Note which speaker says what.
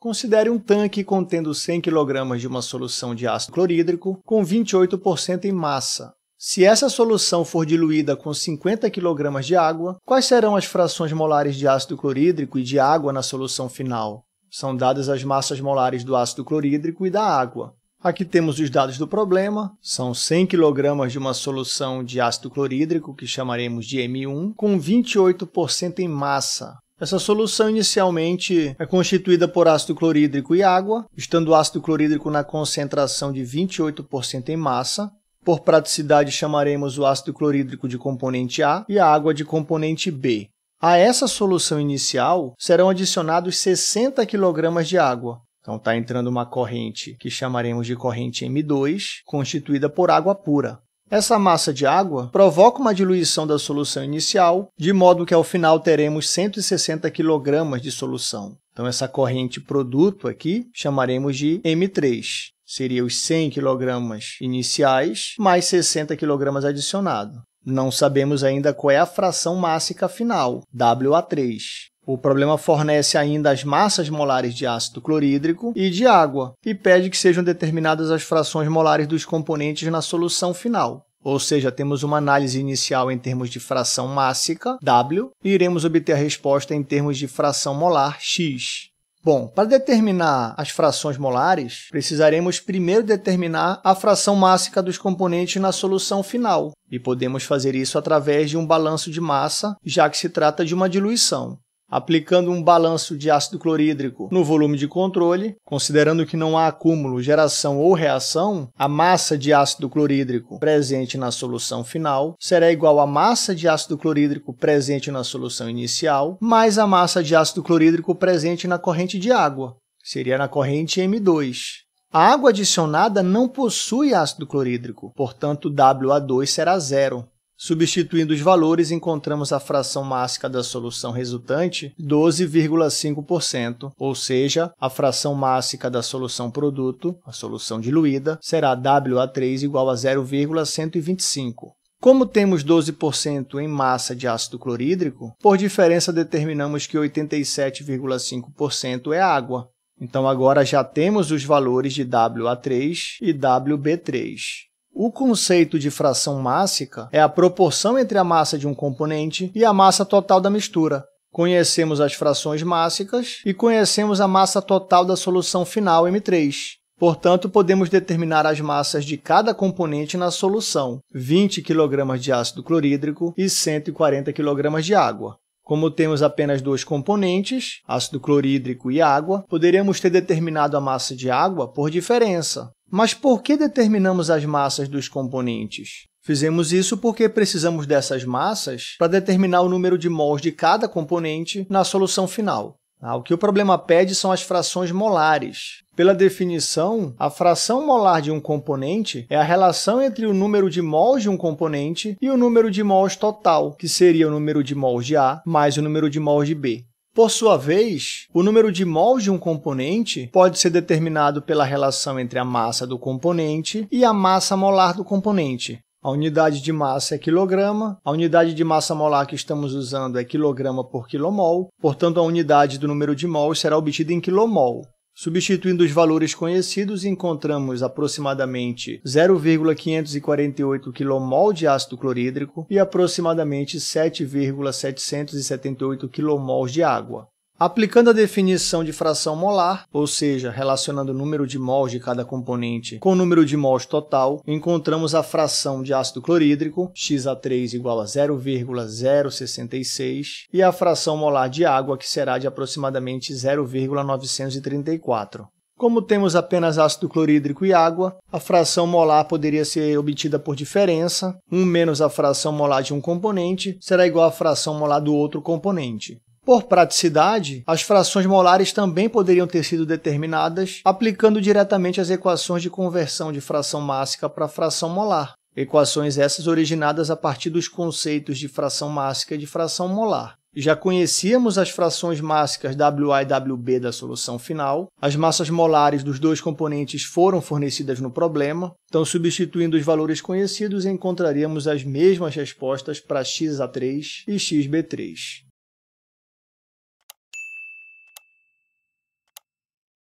Speaker 1: Considere um tanque contendo 100 kg de uma solução de ácido clorídrico com 28% em massa. Se essa solução for diluída com 50 kg de água, quais serão as frações molares de ácido clorídrico e de água na solução final? São dadas as massas molares do ácido clorídrico e da água. Aqui temos os dados do problema, são 100 kg de uma solução de ácido clorídrico, que chamaremos de M1, com 28% em massa. Essa solução inicialmente é constituída por ácido clorídrico e água, estando o ácido clorídrico na concentração de 28% em massa. Por praticidade, chamaremos o ácido clorídrico de componente A e a água de componente B. A essa solução inicial serão adicionados 60 kg de água. Então está entrando uma corrente que chamaremos de corrente M2, constituída por água pura. Essa massa de água provoca uma diluição da solução inicial, de modo que ao final teremos 160 kg de solução. Então, essa corrente produto aqui chamaremos de M3. Seria os 100 kg iniciais mais 60 kg adicionado. Não sabemos ainda qual é a fração mássica final, WA3. O problema fornece ainda as massas molares de ácido clorídrico e de água e pede que sejam determinadas as frações molares dos componentes na solução final. Ou seja, temos uma análise inicial em termos de fração mássica, W, e iremos obter a resposta em termos de fração molar, X. Bom, para determinar as frações molares, precisaremos primeiro determinar a fração mássica dos componentes na solução final, e podemos fazer isso através de um balanço de massa, já que se trata de uma diluição aplicando um balanço de ácido clorídrico no volume de controle, considerando que não há acúmulo, geração ou reação, a massa de ácido clorídrico presente na solução final será igual à massa de ácido clorídrico presente na solução inicial, mais a massa de ácido clorídrico presente na corrente de água, seria na corrente M2. A água adicionada não possui ácido clorídrico, portanto, WA2 será zero. Substituindo os valores, encontramos a fração máxima da solução resultante, 12,5%, ou seja, a fração máxima da solução produto, a solução diluída, será WA3 igual a 0,125. Como temos 12% em massa de ácido clorídrico, por diferença determinamos que 87,5% é água. Então, agora já temos os valores de WA3 e WB3. O conceito de fração mássica é a proporção entre a massa de um componente e a massa total da mistura. Conhecemos as frações mássicas e conhecemos a massa total da solução final M3. Portanto, podemos determinar as massas de cada componente na solução, 20 kg de ácido clorídrico e 140 kg de água. Como temos apenas dois componentes, ácido clorídrico e água, poderíamos ter determinado a massa de água por diferença, mas por que determinamos as massas dos componentes? Fizemos isso porque precisamos dessas massas para determinar o número de mols de cada componente na solução final. Ah, o que o problema pede são as frações molares. Pela definição, a fração molar de um componente é a relação entre o número de mols de um componente e o número de mols total, que seria o número de mols de A mais o número de mols de B. Por sua vez, o número de mols de um componente pode ser determinado pela relação entre a massa do componente e a massa molar do componente. A unidade de massa é quilograma, a unidade de massa molar que estamos usando é quilograma por quilomol, portanto, a unidade do número de mols será obtida em quilomol. Substituindo os valores conhecidos, encontramos aproximadamente 0,548 quilomol de ácido clorídrico e aproximadamente 7,778 kmol de água. Aplicando a definição de fração molar, ou seja, relacionando o número de mols de cada componente com o número de mols total, encontramos a fração de ácido clorídrico, XA3 igual a 0,066, e a fração molar de água, que será de aproximadamente 0,934. Como temos apenas ácido clorídrico e água, a fração molar poderia ser obtida por diferença. 1 menos a fração molar de um componente será igual à fração molar do outro componente. Por praticidade, as frações molares também poderiam ter sido determinadas aplicando diretamente as equações de conversão de fração mássica para fração molar, equações essas originadas a partir dos conceitos de fração mássica e de fração molar. Já conhecíamos as frações mássicas WA e WB da solução final, as massas molares dos dois componentes foram fornecidas no problema, então substituindo os valores conhecidos encontraríamos as mesmas respostas para XA3 e XB3.